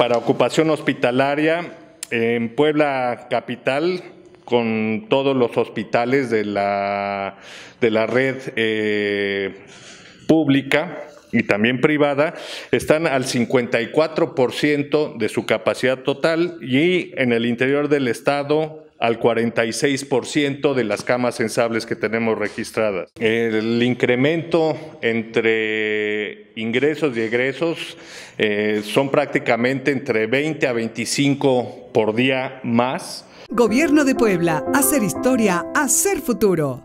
para ocupación hospitalaria en Puebla Capital con todos los hospitales de la, de la red eh, pública y también privada, están al 54% de su capacidad total y en el interior del estado al 46% de las camas sensables que tenemos registradas. El incremento entre ingresos y egresos eh, son prácticamente entre 20 a 25 por día más. Gobierno de Puebla, hacer historia, hacer futuro.